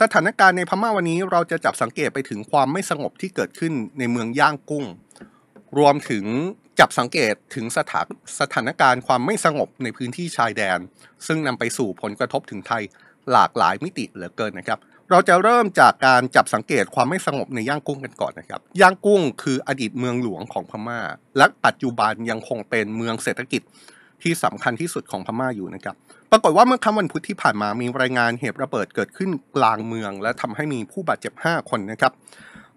สถานการณ์ในพม่าวันนี้เราจะจับสังเกตไปถึงความไม่สงบที่เกิดขึ้นในเมืองย่างกุ้ง รวมถึงจับสังเกตถึงสถานสถานการณ์ความไม่สงบในพื้นที่ชายแดน ซึ่งนำไปสู่ผลกระทบถึงไทยหลากหลายมิติเหลือเกินนะครับ เราจะเริ่มจากการจับสังเกตความไม่สงบในย่างกุ้งกันก่อนนะครับย่างกุ้งคืออดีตเมืองหลวงของพม่า และปัจจุบันยังคงเป็นเมืองเศรษฐกิจที่สำคัญที่สุดของพม่าอยู่นะครับ ปรากฏว่าเมื่อค่ำวันพุธที่ผ่านมา มีรายงานเหตุระเบิดเกิดขึ้นกลางเมือง และทำให้มีผู้บาดเจ็บ 5 คนนะครับ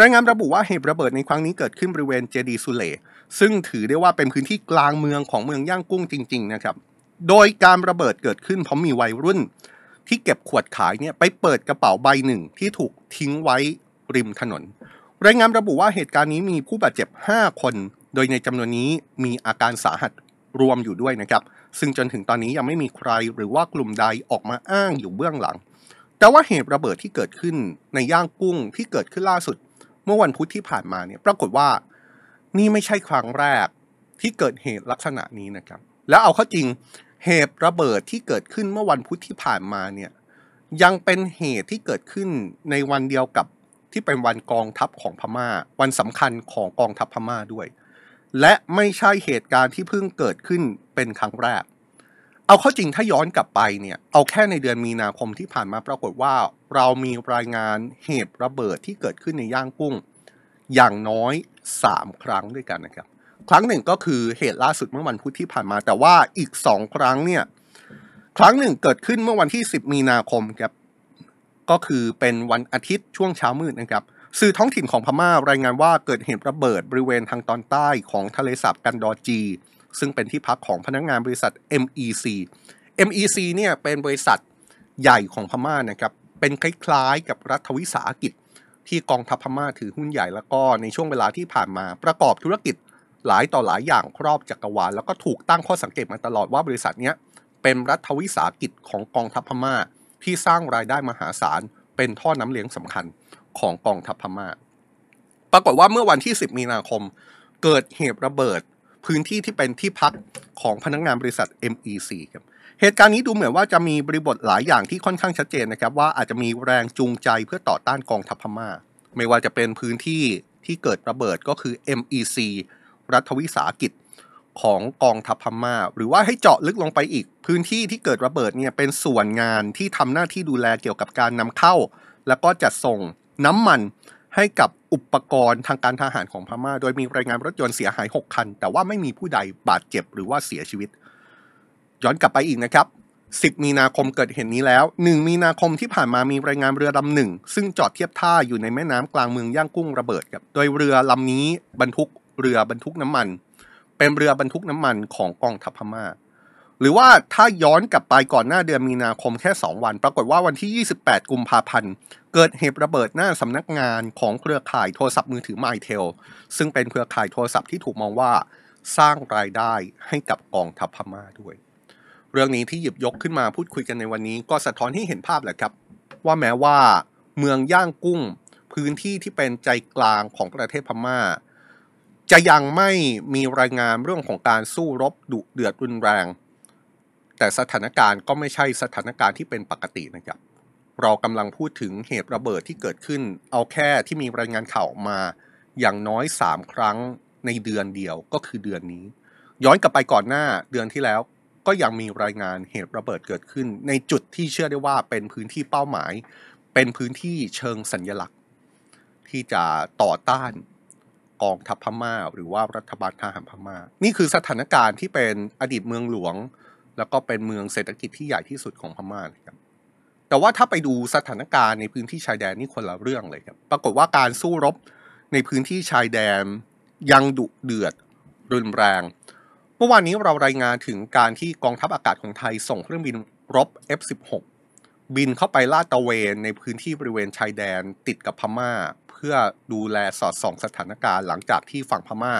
รายงานระบุว่าเหตุระเบิดในครั้งนี้เกิดขึ้นบริเวณเจดีสุเลซึ่งถือได้ว่าเป็นพื้นที่กลางเมืองของเมืองย่างกุ้งจริงๆนะครับ โดยการระเบิดเกิดขึ้นเพราะมีวัยรุ่น ที่เก็บขวดขายเนี่ยไปเปิดกระเป๋าใบหนึ่งที่ถูกทิ้งไว้ริมถนน รายงานระบุว่าเหตุการณ์นี้มีผู้บาดเจ็บ 5 คน โดยในจำนวนนี้มีอาการสาหัสรวมอยู่ด้วยนะครับซึ่งจนถึงตอนนี้ยังไม่มีใครหรือว่ากลุ่มใดออกมาอ้างอยู่เบื้องหลัง แต่ว่าเหตุระเบิดที่เกิดขึ้นในย่างกุ้งที่เกิดขึ้นล่าสุด เมื่อวันพุธที่ผ่านมาเนี่ยปรากฏว่า นี่ไม่ใช่ครั้งแรกที่เกิดเหตุลักษณะนี้นะครับ แล้วเอาเข้าจริง เหตุระเบิดที่เกิดขึ้นเมื่อวันพุธที่ผ่านมาเนี่ยยังเป็นเหตุที่เกิดขึ้นในวันเดียวกับที่เป็นวันกองทัพของพมา่า วันสำคัญของกองทัพพม่าด้วยและไม่ใช่เหตุการณ์ที่เพิ่งเกิดขึ้นเป็นครั้งแรก เอาเข้าจริง ถ้าย้อนกลับไปเนี่ยเอาแค่ในเดือนมีนาคมที่ผ่านมาปรากฏว่า เรามีรายงานเหตุระเบิดที่เกิดขึ้นในย่างกุ้งอย่างน้อย 3 ครั้งด้วยกันนะครับครั้งหนึ่งก็คือเหตุล่าสุดเมื่อวันพุธที่ผ่านมา แต่ว่าอีก2ครั้งเนี่ยครั้งหนึ่งเกิดขึ้นเมื่อวันที่10 มีนาคมครับก็คือเป็นวันอาทิตย์ช่วงเช้ามืดนะครับสื่อท้องถิ่นของพม่ารายงานว่าเกิดเหตุระเบิดบริเวณทางตอนใต้ของทะเลสาบกันดอจี ซึ่งเป็นที่พักของพนักงงานบริษัท MEC MEC เนี่ยเป็นบริษัทใหญ่ของพม่านะครับเป็นคล้ายๆกับรัฐวิสาหกิจ ที่กองทัพพม่าถือหุ้นใหญ่แล้วก็ในช่วงเวลาที่ผ่านมาประกอบธุรกิจหลายต่อหลายอย่างครอบจักกรวาลแล้วก็ถูกตั้งข้อสังเกตมาตลอดว่าบริษัทเนี้ยเป็นรัฐวิสาหกิจของกองทัพพม่า ที่สร้างรายได้มหาศาลเป็นท่อน้ำเลี้ยงสำคัญของกองทัพพม่า ปรากฏว่าเมื่อวันที่ 10 มีนาคมเกิดเหตุระเบิด พื้นที่ที่เป็นที่พักของพนักงานบริษัท MEC ครับเหตุการณ์นี้ดูเหมือนว่าจะมีบริบทหลายอย่างที่ค่อนข้างชัดเจนนะครับว่าอาจจะมีแรงจูงใจเพื่อต่อต้านกองทัพพม่า ไม่ว่าจะเป็นพื้นที่ที่เกิดระเบิดก็คือ MEC รัฐวิสาหกิจของกองทัพพม่า หรือว่าให้เจาะลึกลงไปอีก พื้นที่ที่เกิดระเบิดเนี่ยเป็นส่วนงานที่ทำหน้าที่ดูแลเกี่ยวกับการนำเข้าแล้วก็จัดส่งน้ำมันให้กับอุปกรณ์ทางการทหารของพม่า โดยมีรายงานรถยนต์เสียหาย 6 คัน แต่ว่าไม่มีผู้ใดบาดเจ็บ หรือว่าเสียชีวิต ย้อนกลับไปอีกนะครับ 10 มีนาคมเกิดเหตุนี้แล้ว 1 มีนาคมที่ผ่านมามีรายงานเรือลำหนึ่ง ซึ่งจอดเทียบท่าอยู่ในแม่น้ำกลางเมืองย่างกุ้งระเบิดครับ โดยเรือลำนี้บรรทุกเรือบรรทุกน้ำมัน เป็นเรือบรรทุกน้ำมันของกองทัพพม่าหรือว่าถ้าย้อนกลับไปก่อนหน้าเดือนมีนาคมแค่ 2 วัน ปรากฏว่าวันที่ 28 กุมภาพันธ์ เกิดเหตุระเบิดหน้าสำนักงานของเครือข่ายโทรศัพท์มือถือไมเทลซึ่งเป็นเครือข่ายโทรศัพท์ที่ถูกมองว่าสร้างรายได้ให้กับกองทัพพม่าด้วย เรื่องนี้ที่หยิบยกขึ้นมาพูดคุยกันในวันนี้ ก็สะท้อนให้เห็นภาพแหละครับ ว่าแม้ว่าเมืองย่างกุ้งพื้นที่ที่เป็นใจกลางของประเทศพม่า จะยังไม่มีรายงานเรื่องของการสู้รบดุเดือดรุนแรงแต่สถานการณ์ก็ไม่ใช่สถานการณ์ที่เป็นปกติ นะครับเรากำลังพูดถึงเหตุระเบิดที่เกิดขึ้น เอาแค่ที่มีรายงานข่าวมาอย่างน้อย3ครั้งในเดือนเดียวก็คือเดือนนี้ ย้อนกลับไปก่อนหน้าเดือนที่แล้วก็ยังมีรายงานเหตุระเบิดเกิดขึ้น ในจุดที่เชื่อได้ว่าเป็นพื้นที่เป้าหมาย เป็นพื้นที่เชิงสัญญลักษณ์ ที่จะต่อต้านกองทัพพม่าหรือว่ารัฐบาลทหารพม่านี่คือสถานการณ์ที่เป็นอดีตเมืองหลวงแล้วก็เป็นเมืองเศรษฐกิจที่ใหญ่ที่สุดของพม่าครับแต่ว่าถ้าไปดูสถานการณ์ในพื้นที่ชายแดนนี่คนละเรื่องเลยครับปรากฏว่าการสู้รบในพื้นที่ชายแดน ยังดุเดือดรุนแรงเมื่อวานนี้เรารายงานถึงการที่กองทัพอากาศของไทยส่งเครื่องบินรบ F16 บินเข้าไปลาดตะเวนในพื้นที่บริเวณชายแดนติดกับพม่า เพื่อดูแลสอดส่องสถานการณ์ หลังจากที่ฝั่งพม่า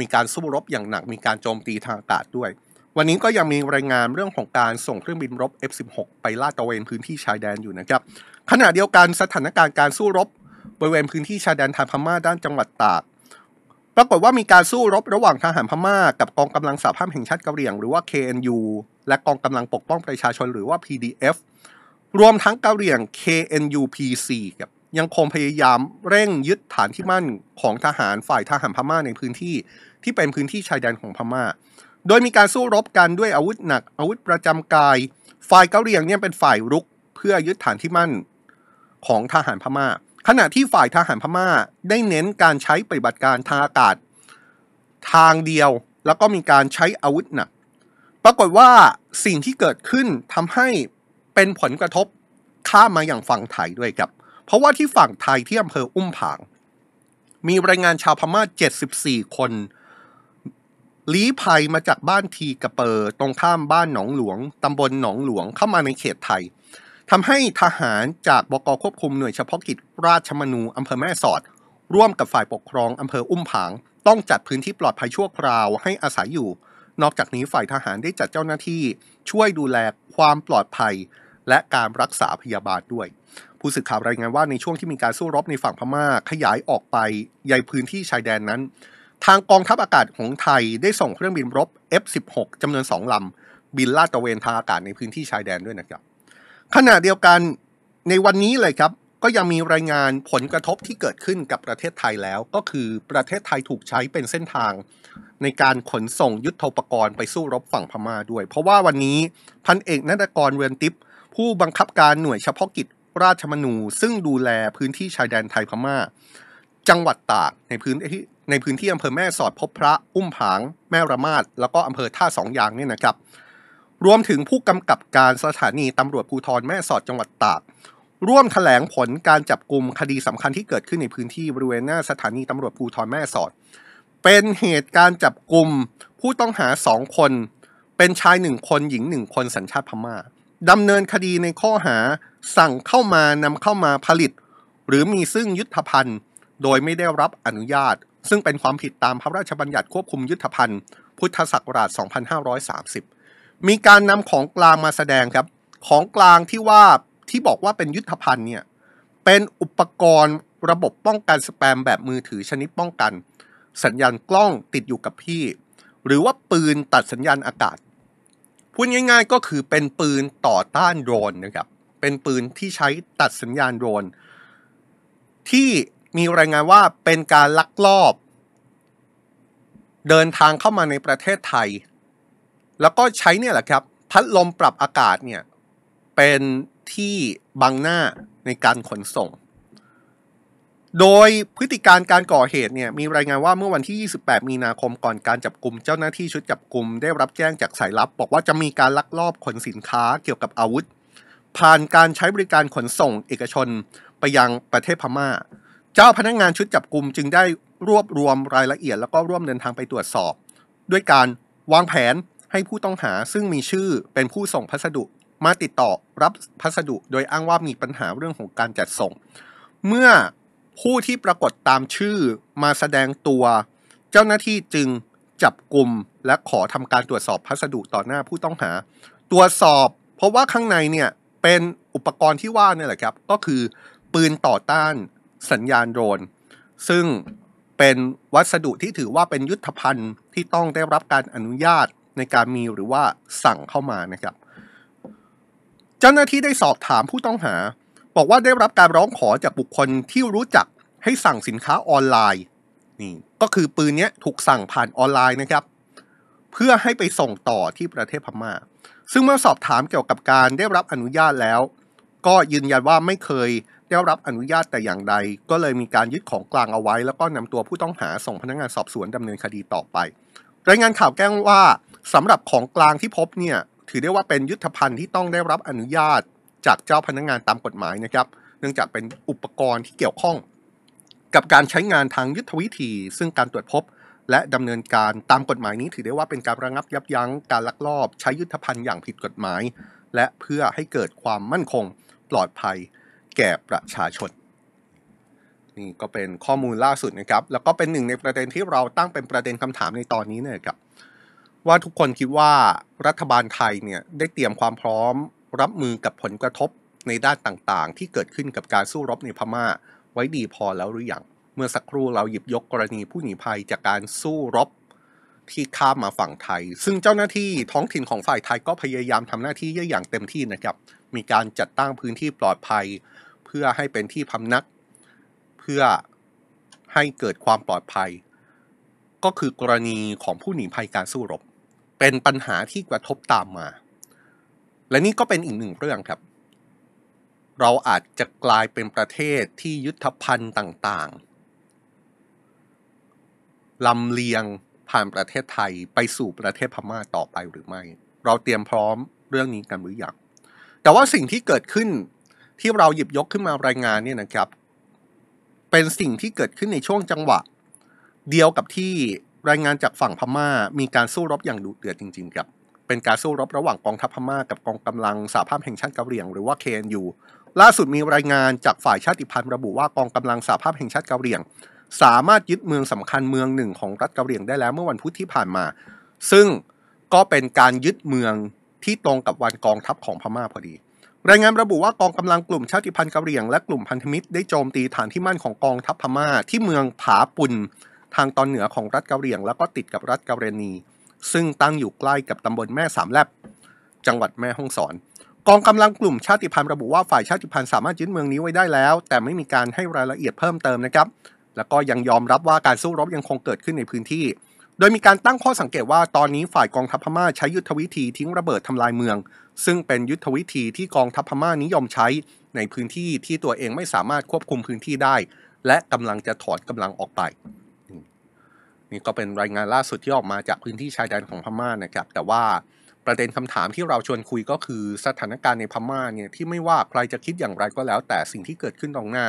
มีการสู้รบอย่างหนัก มีการโจมตีทางอากาศด้วยวันนี้ก็ยังมีรายงานเรื่องของการส่งเครื่องบินรบ F16 ไปลาดตระเวนพื้นที่ชายแดนอยู่นะครับขณะเดียวกันสถานการณ์การสู้รบ บริเวณพื้นที่ชายแดนทางพม่าด้านจังหวัดตากปรากฏว่ามีการสู้รบระหว่างทหารพม่า กับกองกำลังสหภาพแห่งชาติกะเหรี่ยงหรือว่า KNU และกองกำลังปกป้องประชาชนหรือว่า PDF รวมทั้งกะเหรี่ยง KNUPC ครับยังคงพยายามเร่งยึดฐานที่มั่นของทหารฝ่ายทหารพม่าในพื้นที่ที่เป็นพื้นที่ชายแดนของพม่าโดยมีการสู้รบกันด้วยอาวุธหนัก อาวุธประจำกาย ฝ่ายเกาหลีงเนี่ยเป็นฝ่ายรุกเพื่อยึดฐานที่มั่นของทหารพมา่า ขณะที่ฝ่ายทหารพม่าได้เน้นการใช้ปฏิบัติการทางอากาศทางเดียวแล้วก็มีการใช้อาวุธหนัก ปรากฏว่าสิ่งที่เกิดขึ้นทำให้เป็นผลกระทบข้ามมาอย่างฝั่งไทยด้วยครับ เพราะว่าที่ฝั่งไทยที่อำเภออุ้มผาง มีรายงานชาวพม่า 74 คนลี้ภัยมาจากบ้านทีกระเปอร์ตรงข้ามบ้านหนองหลวง ตำบลหนองหลวงเข้ามาในเขตไทยทำให้ทหารจากบกควบคุมหน่วยเฉพาะกิจราชมนูอำเภอแม่สอด ร่วมกับฝ่ายปกครองอำเภออุ้มผางต้องจัดพื้นที่ปลอดภัยชั่วคราวให้อาศัยอยู่นอกจากนี้ฝ่ายทหารได้จัดเจ้าหน้าที่ช่วยดูแลความปลอดภัยและการรักษาพยาบาลด้วย ผู้สื่อข่าวรายงานว่าในช่วงที่มีการสู้รบในฝั่งพมา่าขยายออกไปใหญ่พื้นที่ชายแดนนั้นทางกองทัพอากาศของไทยได้ส่งเครื่องบินรบ F16 จำนวนสองลำ บินลาดตระเวนทางอากาศในพื้นที่ชายแดนด้วยนะครับขณะเดียวกันในวันนี้เลยครับก็ยังมีรายงานผลกระทบที่เกิดขึ้นกับประเทศไทยแล้ว ก็คือประเทศไทยถูกใช้เป็นเส้นทางในการขนส่งยุทธปกรณ์ไปสู้รบฝั่งพม่าด้วย เพราะว่าวันนี้พันเอกนันกรเวียนติปผู้บังคับการหน่วยเฉพาะกิจราชมนูซึ่งดูแลพื้นที่ชายแดนไทยพม่า จังหวัดตากในพื้นที่ในพื้นที่อำเภอแม่สอดพบพระอุ้มผางแม่ระมาดแล้วก็อำเภอท่าสองยางเนี่ยนะครับรวมถึงผู้กำกับการสถานีตำรวจภูธรแม่สอดจังหวัดตากร่วมถแถลงผลการจับกลุ่มคดีสำคัญที่เกิดขึ้นในพื้นที่บริเวณหน้าสถานีตำรวจภูธรแม่สอด เป็นเหตุการณ์จับกลุ่มผู้ต้องหาสองคน เป็นชายหนึ่งคนหญิงหนึ่งคนสัญชาติพมา่าดำเนินคดีในข้อหาสั่งเข้ามานำเข้ามาผลิต หรือมีซึ่งยุทธภัณฑ์โดยไม่ได้รับอนุญาตซึ่งเป็นความผิดตามพระราชบัญญัติควบคุมยุทธภัณฑ์ พุทธศักราช 2530 มีการนำของกลางมาแสดงครับ ของกลางที่ว่าที่บอกว่าเป็นยุทธภัณฑ์เนี่ย เป็นอุปกรณ์ระบบป้องกันสแปมแบบมือถือชนิดป้องกัน สัญญาณกล้องติดอยู่กับพี่ หรือว่าปืนตัดสัญญาณอากาศ พูดง่ายๆก็คือเป็นปืนต่อต้านโดรนนะครับเป็นปืนที่ใช้ตัดสัญญาณโดรนที่มีรายงานว่าเป็นการลักลอบเดินทางเข้ามาในประเทศไทย แล้วก็ใช้เนี่ยแหละครับพัดลมปรับอากาศเนี่ยเป็นที่บังหน้าในการขนส่ง โดยพฤติการการก่อเหตุเนี่ยมีรายงานว่าเมื่อวันที่ 28 มีนาคมก่อนการจับกลุ่มเจ้าหน้าที่ชุดจับกลุ่มได้รับแจ้งจากสายลับบอกว่าจะมีการลักลอบขนสินค้าเกี่ยวกับอาวุธ ผ่านการใช้บริการขนส่งเอกชนไปยังประเทศพมา่าเจ้าพนักงงานชุดจับกลุ่มจึงได้รวบรวมรายละเอียดแล้วก็ร่วมเดินทางไปตรวจสอบ ด้วยการวางแผนให้ผู้ต้องหา ซึ่งมีชื่อเป็นผู้ส่งพัสดุมาติดต่อรับพัสดุโดยอ้างว่ามีปัญหาเรื่องของการจัดส่ง เมื่อผู้ที่ปรากฏตามชื่อมาแสดงตัว เจ้าหน้าที่จึงจับกลุ่มและขอทำการตรวจสอบพัสดุต่อหน้าผู้ต้องหา ตรวจสอบเพราะว่าข้างในเนี่ยเป็นอุปกรณ์ที่ว่าเนี่ยแหละครับก็คือปืนต่อต้านสัญญาณโดรน ซึ่งเป็นวัสดุที่ถือว่าเป็นยุทธภัณฑ์ที่ต้องได้รับการอนุญาตในการมีหรือว่าสั่งเข้ามานะครับ เจ้าหน้าที่ได้สอบถามผู้ต้องหา บอกว่าได้รับการร้องขอจากบุคคลที่รู้จักให้สั่งสินค้าออนไลน์นี่ก็คือปืนนี้ถูกสั่งผ่านออนไลน์นะครับ เพื่อให้ไปส่งต่อที่ประเทศพมา่าซึ่งเมื่อสอบถามเกี่ยวกับการได้รับอนุญาตแล้ว ก็ยืนยันว่าไม่เคยได้รับอนุญาตแต่อย่างใด ก็เลยมีการยึดของกลางเอาไว้ แล้วก็นำตัวผู้ต้องหาส่งพนักงานสอบสวน ดำเนินคดีต่อไป รายงานข่าวแก้งว่าสำหรับของกลางที่พบเนี่ยถือได้ว่าเป็นยุทธภัณฑ์ที่ต้องได้รับอนุญาตจากเจ้าพนักงานตามกฎหมายนะครับ เนื่องจากเป็นอุปกรณ์ที่เกี่ยวข้อง กับการใช้งานทางยุทธวิธี ซึ่งการตรวจพบและดำเนินการตามกฎหมายนี้ถือได้ว่าเป็นการระงับยับยั้งการลักลอบ ใช้ยุทธภัณฑ์อย่างผิดกฎหมาย และเพื่อให้เกิดความมั่นคงปลอดภัยแก่ประชาชน นี่ก็เป็นข้อมูลล่าสุดนะครับ แล้วก็เป็นหนึ่งในประเด็นที่เราตั้งเป็นประเด็นคำถามในตอนนี้นะครับ ว่าทุกคนคิดว่ารัฐบาลไทยเนี่ยได้เตรียมความพร้อมรับมือกับผลกระทบในด้านต่างๆ ที่เกิดขึ้นกับการสู้รบในพม่า ไว้ดีพอแล้วหรือยังเมื่อสักครู่เราหยิบยกกรณีผู้หนีภัยจากการสู้รบที่ข้ามมาฝั่งไทย ซึ่งเจ้าหน้าที่ท้องถิ่นของฝ่ายไทยก็พยายามทำหน้าที่อย่างเต็มที่นะครับมีการจัดตั้งพื้นที่ปลอดภัยพื่อให้เป็นที่พำนักเพื่อให้เกิดความปลอดภัย ก็คือกรณีของผู้หนีภัยการสู้รบ เป็นปัญหาที่กระทบตามมา และนี่ก็เป็นอีกหนึ่งเรื่องครับ เราอาจจะกลายเป็นประเทศที่ยุทธภัณฑ์ต่าง ๆลำเลียงผ่านประเทศไทยไปสู่ประเทศพม่าต่อไปหรือไม่ เราเตรียมพร้อมเรื่องนี้กันหรือยังแต่ว่าสิ่งที่เกิดขึ้นที่เราหยิบยกขึ้นมารายงานเนี่ยนะครับเป็นสิ่งที่เกิดขึ้นในช่วงจังหวะ เดียวกับที่รายงานจากฝั่งพม่ามีการสู้รบอย่างดุเดือดจริงๆครับเป็นการสู้รบระหว่างกองทัพพม่ากับกองกำลังสหภาพแห่งชาติกะเหรี่ยงหรือว่า KNU ล่าสุดมีรายงานจากฝ่ายชาติพันธุ์ระบุว่ากองกำลังสหภาพแห่งชาติกะเหรี่ยง สามารถยึดเมืองสำคัญเมืองหนึ่ง ของรัฐกะเหรี่ยงได้แล้วเมื่อวันพุธที่ผ่านมา ซึ่งก็เป็นการยึดเมืองที่ตรงกับวันกองทัพของพม่าพอดีรายงานระบุว่ากองกำลังกลุ่มชาติพันธุ์กะเหรี่ยงและกลุ่มพันธมิตรได้โจมตีฐานที่มั่นของกองทัพพม่าที่เมืองผาปุนทางตอนเหนือของรัฐกะเหรี่ยง แล้วก็ติดกับรัฐกะเรนีซึ่งตั้งอยู่ใกล้กับตำบลแม่สามแลบจังหวัดแม่ฮ่องสอน กองกำลังกลุ่มชาติพันธุ์ระบุว่าฝ่ายชาติพันธุ์สามารถยึดเมืองนี้ไว้ได้แล้ว แต่ไม่มีการให้รายละเอียดเพิ่มเติมนะครับ แล้วก็ยังยอมรับว่าการสู้รบยังคงเกิดขึ้นในพื้นที่ โดยมีการตั้งข้อสังเกตว่าตอนนี้ฝ่ายกองทัพพม่าใช้ยุทธวิธีทิ้งระเบิดทำลายเมืองซึ่งเป็นยุทธวิธีที่กองทัพพม่านิยมใช้ในพื้นที่ที่ตัวเองไม่สามารถควบคุมพื้นที่ได้ และกำลังจะถอดกำลังออกไปนี่ก็เป็นรายงานล่าสุดที่ออกมาจากพื้นที่ชายแดนของพม่านะครับแต่ว่าประเด็นคำถามที่เราชวนคุยก็คือสถานการณ์ในพม่าเนี่ยที่ไม่ว่าใครจะคิดอย่างไรก็แล้ว แต่สิ่งที่เกิดขึ้นตรงหน้า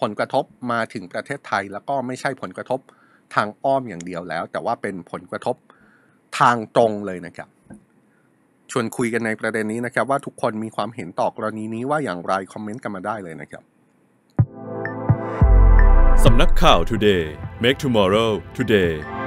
ผลกระทบมาถึงประเทศไทย แล้วก็ไม่ใช่ผลกระทบทางอ้อมอย่างเดียวแล้ว แต่ว่าเป็นผลกระทบทางตรงเลยนะครับชวนคุยกันในประเด็นนี้นะครับ ว่าทุกคนมีความเห็นต่อกรณีนี้ว่าอย่างไรคอมเมนต์กันมาได้เลยนะครับ สำนักข่าว Today Make Tomorrow Today